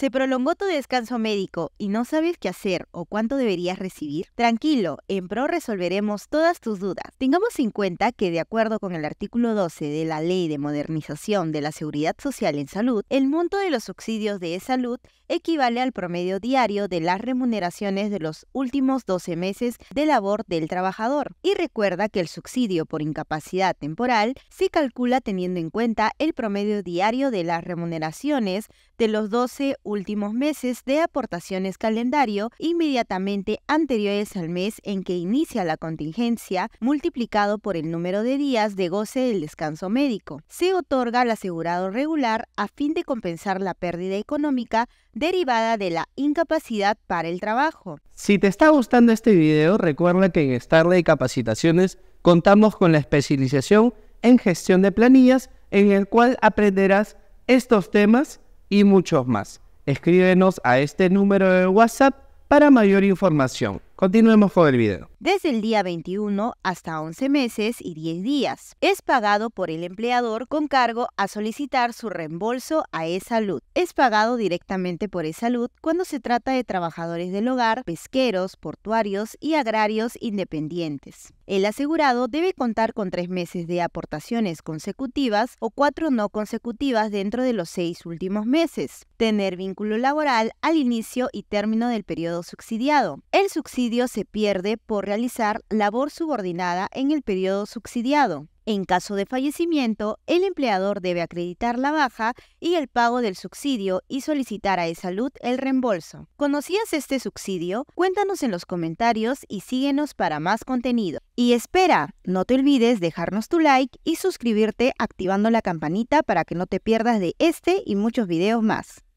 ¿Se prolongó tu descanso médico y no sabes qué hacer o cuánto deberías recibir? Tranquilo, en PRO resolveremos todas tus dudas. Tengamos en cuenta que de acuerdo con el artículo 12 de la Ley de Modernización de la Seguridad Social en Salud, el monto de los subsidios de salud equivale al promedio diario de las remuneraciones de los últimos 12 meses de labor del trabajador. Y recuerda que el subsidio por incapacidad temporal se calcula teniendo en cuenta el promedio diario de las remuneraciones de los 12 últimos meses de aportaciones calendario inmediatamente anteriores al mes en que inicia la contingencia, multiplicado por el número de días de goce del descanso médico. Se otorga al asegurado regular a fin de compensar la pérdida económica derivada de la incapacidad para el trabajo. Si te está gustando este video, recuerda que en Starley Capacitaciones contamos con la especialización en gestión de planillas en el cual aprenderás estos temas y muchos más. Escríbenos a este número de WhatsApp para mayor información. Continuemos con el video. Desde el día 21 hasta 11 meses y 10 días. Es pagado por el empleador con cargo a solicitar su reembolso a eSalud Es pagado directamente por eSalud cuando se trata de trabajadores del hogar, pesqueros, portuarios y agrarios independientes. El asegurado debe contar con tres meses de aportaciones consecutivas o cuatro no consecutivas dentro de los seis últimos meses. Tener vínculo laboral al inicio y término del periodo subsidiado. El subsidio se pierde por realizar labor subordinada en el periodo subsidiado. En caso de fallecimiento, el empleador debe acreditar la baja y el pago del subsidio y solicitar a E-Salud el reembolso. ¿Conocías este subsidio? Cuéntanos en los comentarios y síguenos para más contenido. Y espera, no te olvides dejarnos tu like y suscribirte activando la campanita para que no te pierdas de este y muchos videos más.